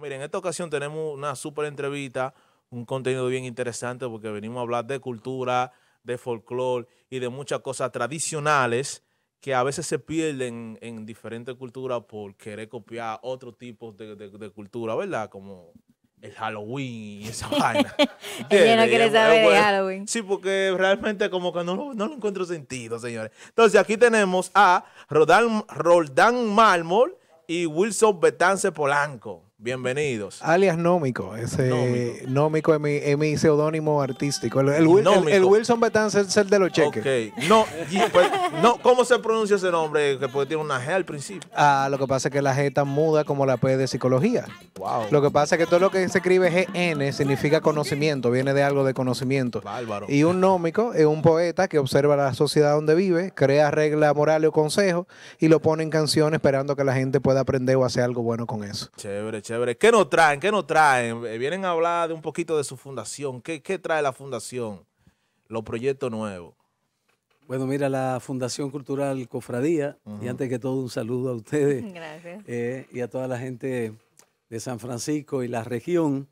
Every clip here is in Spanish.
Miren, en esta ocasión tenemos una súper entrevista, un contenido bien interesante porque venimos a hablar de cultura, de folclore y de muchas cosas tradicionales que a veces se pierden en diferentes culturas por querer copiar otro tipo de, cultura, ¿verdad? Como el Halloween y esa vaina. Ella no quiere saber de Halloween. Sí, porque realmente como que no, lo encuentro sentido, señores. Entonces, aquí tenemos a Roldán, Roldán Mármol y Wilson Betance Polanco. Bienvenidos. Alias Nómico. Ese Nómico, es, mi, seudónimo artístico. El, Wilson Betán es el de los cheques. No, pues, no, ¿cómo se pronuncia ese nombre? Que puede tiene una G al principio. Ah, lo que pasa es que la G tan muda como la P de psicología. Lo que pasa es que todo lo que se escribe GN significa conocimiento, viene de algo de conocimiento. Bárbaro. Y un nómico es un poeta que observa la sociedad donde vive, crea reglas morales o consejos y lo pone en canciones esperando que la gente pueda aprender o hacer algo bueno con eso. Chévere, chévere chévere. ¿Qué nos traen? ¿Qué nos traen? Eh, vienen a hablar de un poquito de su fundación. ¿Qué, trae la fundación? Los proyectos nuevos. Bueno, mira, la Fundación Cultural Cofradía, y antes que todo un saludo a ustedes. Gracias. Eh, y a toda la gente de San Francisco y la región,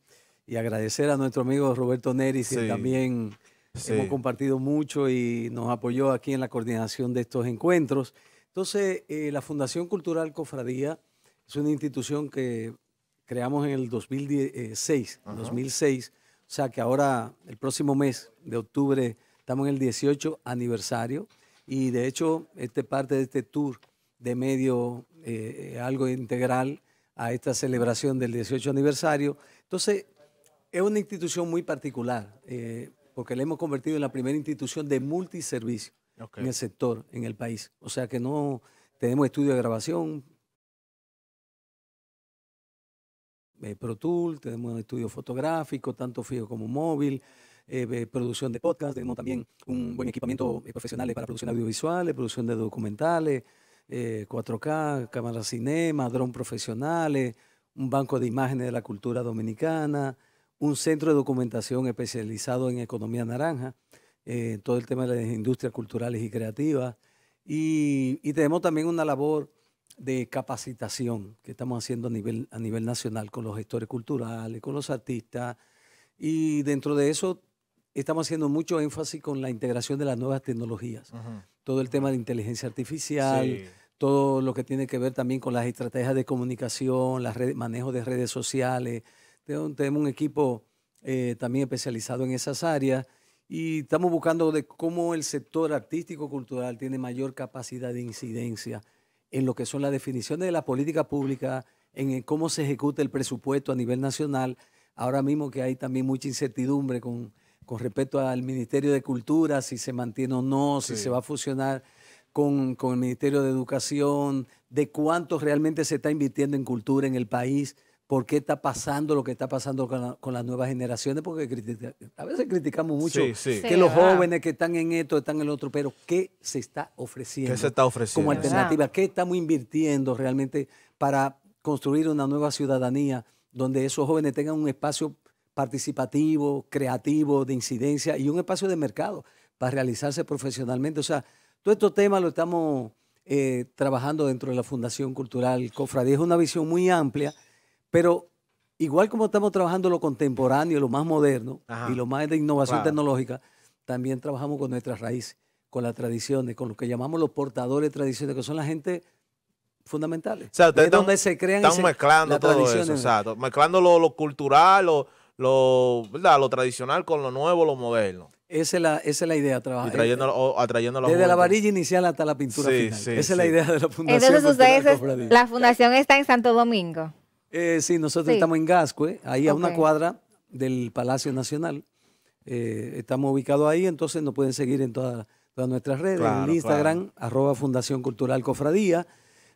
y agradecer a nuestro amigo Roberto Neris, que también hemos compartido mucho y nos apoyó aquí en la coordinación de estos encuentros. Entonces, eh, la Fundación Cultural Cofradía es una institución que creamos en el 2006, 2006, o sea que ahora el próximo mes de octubre estamos en el 18 aniversario y de hecho este parte de este tour de medio es eh, algo integral a esta celebración del 18 aniversario. Entonces, es una institución muy particular, eh, porque la hemos convertido en la primera institución de multiservicio en el sector, en el país. O sea que no tenemos estudio de grabación, Eh, Pro Tool, tenemos un estudio fotográfico, tanto fijo como móvil, eh, eh, producción de podcast, tenemos también un buen equipamiento profesional para producción audiovisual, producción de documentales, 4K, cámaras cinema, drones profesionales, un banco de imágenes de la cultura dominicana, un centro de documentación especializado en economía naranja, todo el tema de las industrias culturales y creativas. Y, y, tenemos también una labor de capacitación que estamos haciendo a nivel, a nivel nacional con los gestores culturales, con los artistas. Y dentro de eso estamos haciendo mucho énfasis con la integración de las nuevas tecnologías. Todo el tema de inteligencia artificial, todo lo que tiene que ver también con las estrategias de comunicación, las manejo de redes sociales. Tenemos, un equipo eh, también especializado en esas áreas y estamos buscando de cómo el sector artístico-cultural tiene mayor capacidad de incidencia en lo que son las definiciones de la política pública, en cómo se ejecuta el presupuesto a nivel nacional. Ahora mismo que hay también mucha incertidumbre con, respecto al Ministerio de Cultura, si se mantiene o no, si se va a fusionar con, con el Ministerio de Educación, de cuánto realmente se está invirtiendo en cultura en el país por qué está pasando lo que está pasando con, las nuevas generaciones, porque a veces criticamos mucho que los jóvenes que están en esto, están en lo otro, pero ¿qué se está ofreciendo? ¿Qué se está ofreciendo? Como alternativa, ¿qué estamos invirtiendo realmente para construir una nueva ciudadanía donde esos jóvenes tengan un espacio participativo, creativo, de incidencia y un espacio de mercado para realizarse profesionalmente? O sea, todos estos temas lo estamos eh, trabajando dentro de la Fundación Cultural Cofradía. Es una visión muy amplia pero igual como estamos trabajando lo contemporáneo, lo más moderno y lo más de innovación tecnológica, también trabajamos con nuestras raíces, con las tradiciones, con lo que llamamos los portadores tradicionales, que son la gente fundamental, O sea, ustedes donde se crean están mezclando todo eso, exacto. Mezclando lo, cultural, lo, lo, tradicional con lo nuevo, lo moderno. Esa es la, esa es la idea, trabajar. Eh, atrayendo, Desde la varilla inicial hasta la pintura final. esa es la idea de la fundación. la fundación está en Santo Domingo. Eh, sí, nosotros estamos en Gascue, ahí a una cuadra del Palacio Nacional. Eh, estamos ubicados ahí, entonces nos pueden seguir en todas nuestras redes, en Instagram, arroba Fundación Cultural Cofradía.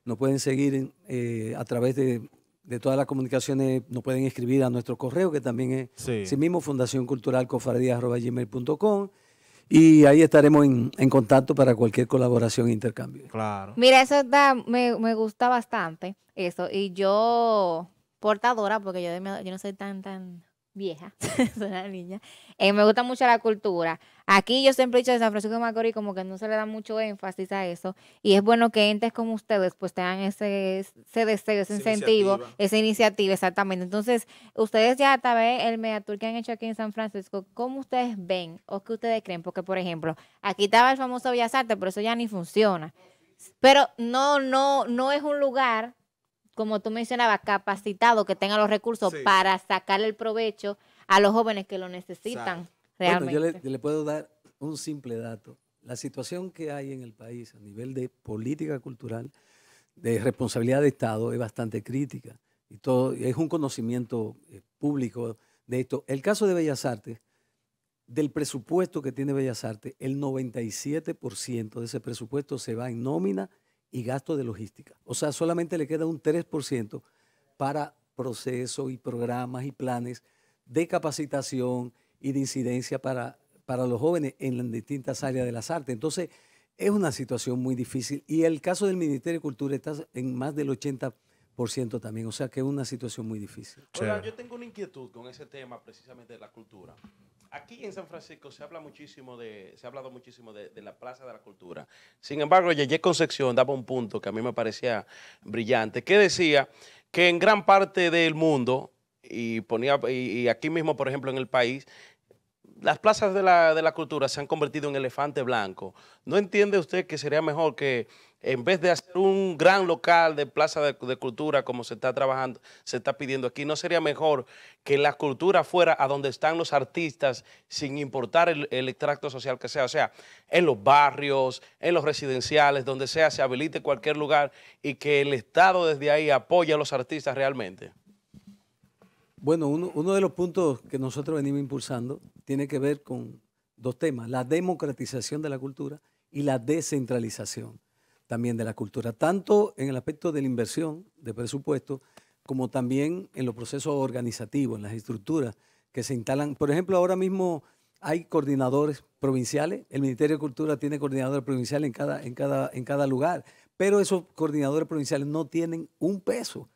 Nos pueden seguir eh, a través de, todas las comunicaciones, nos pueden escribir a nuestro correo, que también es sí, mismo, Fundación Cofradía, arroba gmail.com. Y ahí estaremos en, contacto para cualquier colaboración e intercambio. Claro. Mira, eso me, me gusta bastante, eso. Y yo, portadora, porque yo, yo no soy tan, tan vieja, soy una niña. Eh, me gusta mucho la cultura. Aquí yo siempre he dicho de San Francisco de Macorís como que no se le da mucho énfasis a eso. Y es bueno que entes como ustedes pues tengan ese, ese deseo, ese incentivo, esa iniciativa, exactamente. Entonces, ustedes ya tal vez el Mediatur que han hecho aquí en San Francisco, ¿cómo ustedes ven o qué ustedes creen? Porque, por ejemplo, aquí estaba el famoso Bellas pero eso ya ni funciona. Pero no, no, no es un lugar como tú mencionabas, capacitado, que tenga los recursos para sacarle el provecho a los jóvenes que lo necesitan realmente. yo, le, puedo dar un simple dato. La situación que hay en el país a nivel de política cultural, de responsabilidad de Estado, es bastante crítica. Y todo, es un conocimiento eh, público de esto. El caso de Bellas Artes, del presupuesto que tiene Bellas Artes, el 97% de ese presupuesto se va en nómina y gasto de logística. O sea, solamente le queda un 3% para procesos y programas y planes de capacitación y de incidencia para, para los jóvenes en las distintas áreas de las artes. Entonces, es una situación muy difícil y el caso del Ministerio de Cultura está en más del 80% también, o sea que es una situación muy difícil. yo tengo una inquietud con ese tema precisamente de la cultura. Aquí en San Francisco se habla muchísimo de, se ha hablado muchísimo de, la Plaza de la Cultura. Sin embargo, Yeye Concepción daba un punto que a mí me parecía brillante, que decía que en gran parte del mundo, y ponía, aquí mismo, por ejemplo, en el país, las plazas de la cultura se han convertido en elefante blanco. ¿No entiende usted que sería mejor que en vez de hacer un gran local de plaza de, cultura como se está trabajando, se está pidiendo aquí, ¿no sería mejor que la cultura fuera a donde están los artistas sin importar el, extracto social que sea? O sea, en los barrios, en los residenciales, donde sea, se habilite cualquier lugar y que el Estado desde ahí apoye a los artistas realmente. Bueno, uno, de los puntos que nosotros venimos impulsando tiene que ver con dos temas, la democratización de la cultura y la descentralización también de la cultura, tanto en el aspecto de la inversión de presupuesto como también en los procesos organizativos, en las estructuras que se instalan. Por ejemplo, ahora mismo hay coordinadores provinciales, el Ministerio de Cultura tiene coordinadores provinciales en cada, en cada, en cada lugar, pero esos coordinadores provinciales no tienen un peso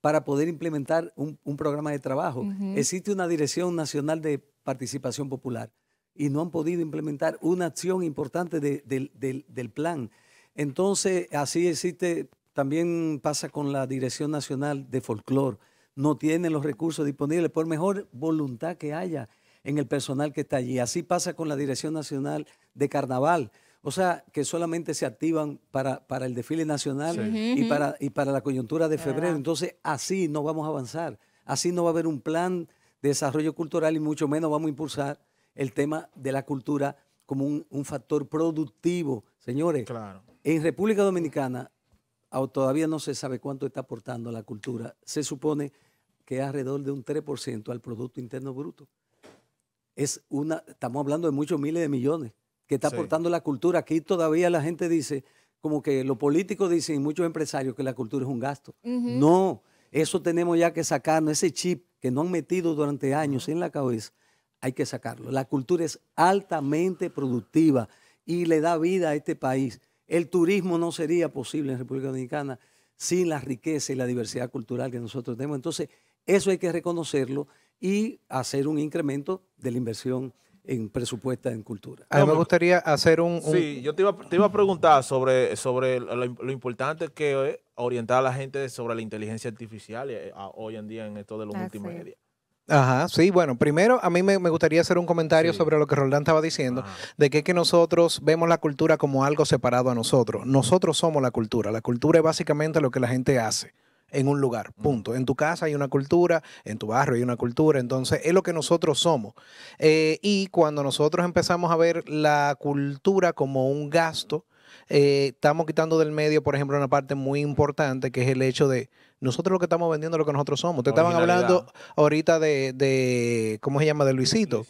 para poder implementar un, programa de trabajo. Existe una Dirección Nacional de Participación Popular y no han podido implementar una acción importante del plan. Entonces, así existe, también pasa con la Dirección Nacional de Folclor. No tienen los recursos disponibles, por mejor voluntad que haya en el personal que está allí. Así pasa con la Dirección Nacional de Carnaval. O sea, que solamente se activan para, para el desfile nacional y, para, y para la coyuntura de febrero. Entonces, así no vamos a avanzar. Así no va a haber un plan de desarrollo cultural y mucho menos vamos a impulsar el tema de la cultura como un, un factor productivo. Señores, claro. En República Dominicana todavía no se sabe cuánto está aportando la cultura. Se supone que es alrededor de un 3% al Producto Interno Bruto. Es una, estamos hablando de muchos miles de millones que está aportando la cultura. Aquí todavía la gente dice, como que los políticos dicen y muchos empresarios que la cultura es un gasto. No, eso tenemos ya que sacarnos, ese chip que no han metido durante años en la cabeza, hay que sacarlo. La cultura es altamente productiva y le da vida a este país. El turismo no sería posible en República Dominicana sin la riqueza y la diversidad cultural que nosotros tenemos. Entonces, eso hay que reconocerlo y hacer un incremento de la inversión en presupuesta en cultura. A mí me gustaría hacer un... Sí, yo te iba, a preguntar sobre, sobre lo, importante que es orientar a la gente sobre la inteligencia artificial eh, hoy en día en esto de los últimos ah, multimedia. Ajá, sí, bueno, primero a mí me, gustaría hacer un comentario sobre lo que Roldán estaba diciendo, ah. de que que nosotros vemos la cultura como algo separado a nosotros. Nosotros somos la cultura. La cultura es básicamente lo que la gente hace en un lugar, mm. punto. En tu casa hay una cultura, en tu barrio hay una cultura, entonces es lo que nosotros somos. Eh, y cuando nosotros empezamos a ver la cultura como un gasto, eh, estamos quitando del medio, por ejemplo, una parte muy importante que es el hecho de nosotros lo que estamos vendiendo es lo que nosotros somos. te estaban hablando ahorita de, de, ¿cómo se llama? De Luisito.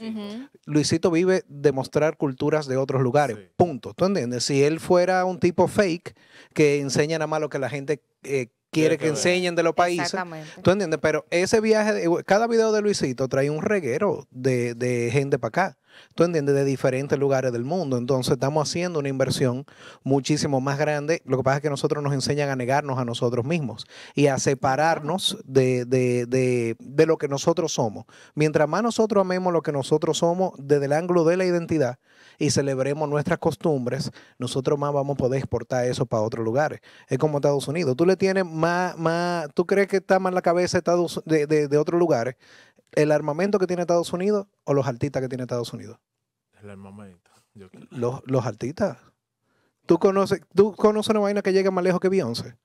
Luisito vive de mostrar culturas de otros lugares. Punto. ¿Tú entiendes? Si él fuera un tipo fake que enseña nada más lo que la gente... Eh, quiere que, enseñen de los países. ¿Tú entiendes? Pero ese viaje, cada video de Luisito trae un reguero de, de gente para acá tú entiendes, de diferentes lugares del mundo. Entonces estamos haciendo una inversión muchísimo más grande. Lo que pasa es que nosotros nos enseñan a negarnos a nosotros mismos y a separarnos de, lo que nosotros somos. Mientras más nosotros amemos lo que nosotros somos desde el ángulo de la identidad y celebremos nuestras costumbres, nosotros más vamos a poder exportar eso para otros lugares. Es como Estados Unidos. Tú le tienes más, más, tú crees que está más la cabeza de, de otros lugares el armamento que tiene Estados Unidos o los artistas que tiene Estados Unidos? El armamento. los, los artistas. ¿Tú conoces, ¿Tú conoces una vaina que llega más lejos que Beyoncé?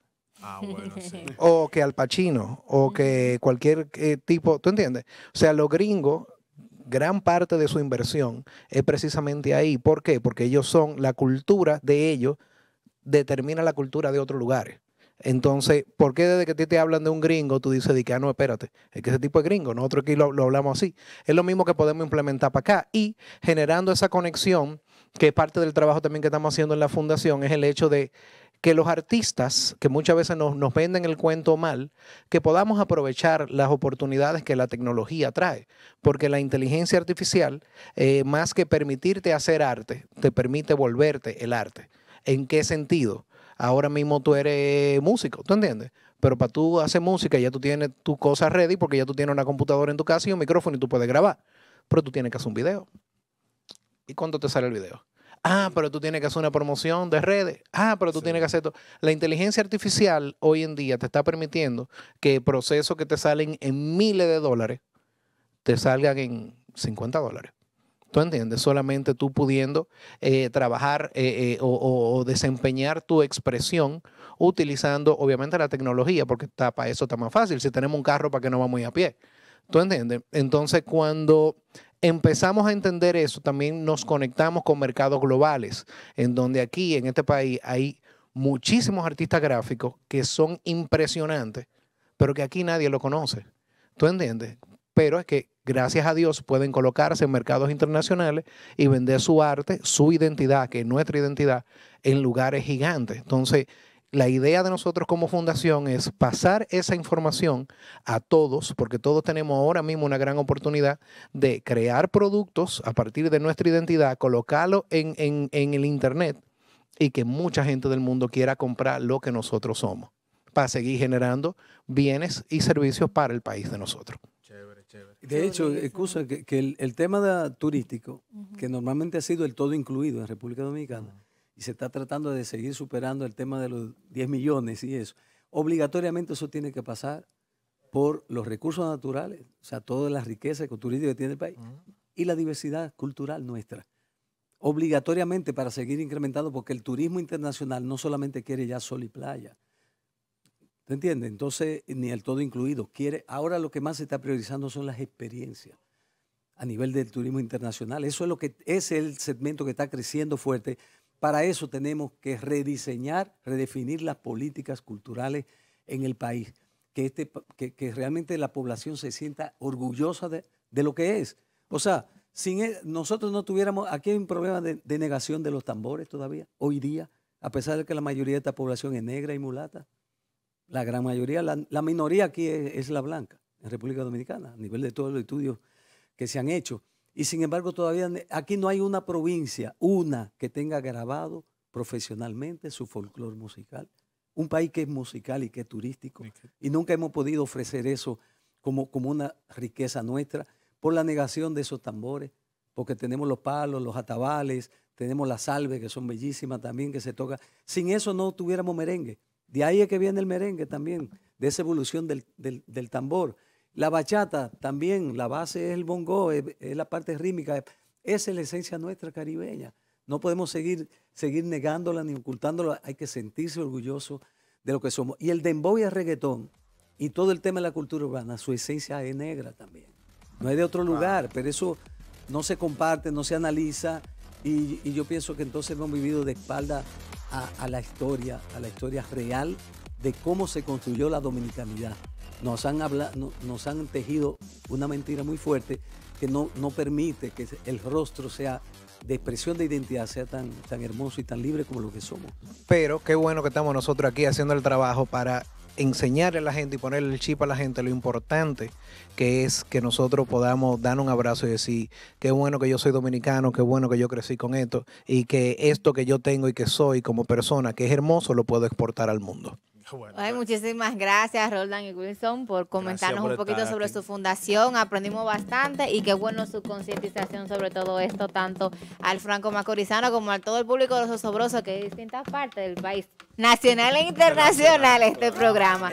Ah, bueno, O que Al Pacino, o que cualquier eh, tipo, ¿tú entiendes? O sea, los gringos, gran parte de su inversión es precisamente ahí. ¿Por qué? Porque ellos son, la cultura de ellos determina la cultura de otros lugares. Entonces, ¿por qué desde que a ti te hablan de un gringo, tú dices, de que, ah, no, espérate, es que ese tipo es gringo, nosotros aquí lo, lo hablamos así. Es lo mismo que podemos implementar para acá y generando esa conexión, que es parte del trabajo también que estamos haciendo en la fundación, es el hecho de que los artistas, que muchas veces nos, venden el cuento mal, que podamos aprovechar las oportunidades que la tecnología trae, porque la inteligencia artificial, eh, más que permitirte hacer arte, te permite volverte el arte. ¿En qué sentido? ahora mismo tú eres músico, ¿tú entiendes? Pero para tú hacer música ya tú tienes tus cosas ready porque ya tú tienes una computadora en tu casa y un micrófono y tú puedes grabar. Pero tú tienes que hacer un video. ¿Y cuándo te sale el video? Ah, pero tú tienes que hacer una promoción de redes. Ah, pero tú tienes que hacer todo. La inteligencia artificial hoy en día te está permitiendo que procesos que te salen en miles de dólares te salgan en 50 dólares. ¿Tú entiendes? Solamente tú pudiendo eh, trabajar eh, eh, o, desempeñar tu expresión utilizando, obviamente, la tecnología, porque para eso está más fácil. Si tenemos un carro, ¿para qué no vamos muy a pie? ¿Tú entiendes? Entonces, cuando empezamos a entender eso, también nos conectamos con mercados globales, en donde aquí, en este país, hay muchísimos artistas gráficos que son impresionantes, pero que aquí nadie lo conoce. ¿Tú entiendes? Pero es que gracias a Dios, pueden colocarse en mercados internacionales y vender su arte, su identidad, que es nuestra identidad, en lugares gigantes. Entonces, la idea de nosotros como fundación es pasar esa información a todos, porque todos tenemos ahora mismo una gran oportunidad de crear productos a partir de nuestra identidad, colocarlo en, en el Internet y que mucha gente del mundo quiera comprar lo que nosotros somos para seguir generando bienes y servicios para el país de nosotros. De hecho, excusa, que, el, tema turístico, que normalmente ha sido el todo incluido en República Dominicana, y se está tratando de seguir superando el tema de los 10 millones y eso, obligatoriamente eso tiene que pasar por los recursos naturales, o sea, toda la riqueza ecoturística que tiene el país, y la diversidad cultural nuestra obligatoriamente para seguir incrementando, porque el turismo internacional no solamente quiere ya sol y playa, ¿Te entiendes? Entonces, ni el todo incluido. Quiere, ahora lo que más se está priorizando son las experiencias a nivel del turismo internacional. Eso es lo que es el segmento que está creciendo fuerte. Para eso tenemos que rediseñar, redefinir las políticas culturales en el país, que, este, que, realmente la población se sienta orgullosa de, lo que es. O sea, sin e, nosotros no tuviéramos, aquí hay un problema de negación de los tambores todavía, hoy día, a pesar de que la mayoría de esta población es negra y mulata. La gran mayoría, la, minoría aquí es, la blanca, en República Dominicana, a nivel de todos los estudios que se han hecho. Y sin embargo, todavía aquí no hay una provincia, una, que tenga grabado profesionalmente su folclore musical. Un país que es musical y que es turístico. Y nunca hemos podido ofrecer eso como, como una riqueza nuestra por la negación de esos tambores, porque tenemos los palos, los atabales, tenemos las salve que son bellísimas también que se toca. Sin eso no tuviéramos merengue. De ahí es que viene el merengue también, de esa evolución del, tambor. La bachata también, la base es el bongo, es, la parte rítmica. Esa es la esencia nuestra caribeña. No podemos seguir, seguir negándola ni ocultándola. Hay que sentirse orgulloso de lo que somos. Y el dembow y el reggaetón y todo el tema de la cultura urbana, su esencia es negra también. No es de otro lugar, pero eso no se comparte, no se analiza. Y, y yo pienso que entonces hemos vivido de espalda a, la historia, a la historia real de cómo se construyó la dominicanidad. Nos han, hablado, nos han tejido una mentira muy fuerte que no, no permite que el rostro sea de expresión de identidad sea tan, tan hermoso y tan libre como lo que somos. Pero qué bueno que estamos nosotros aquí haciendo el trabajo para enseñarle a la gente y ponerle el chip a la gente lo importante que es que nosotros podamos dar un abrazo y decir, qué bueno que yo soy dominicano, qué bueno que yo crecí con esto y que esto que yo tengo y que soy como persona, que es hermoso, lo puedo exportar al mundo. Pues. muchísimas gracias, Roldan y Wilson, por comentarnos un poquito sobre su fundación. Aprendimos bastante y qué bueno su concientización sobre todo esto, tanto al Franco Macorizano como a todo el público de los Osobrosos, que es distintas partes del país, nacional e internacional, este programa.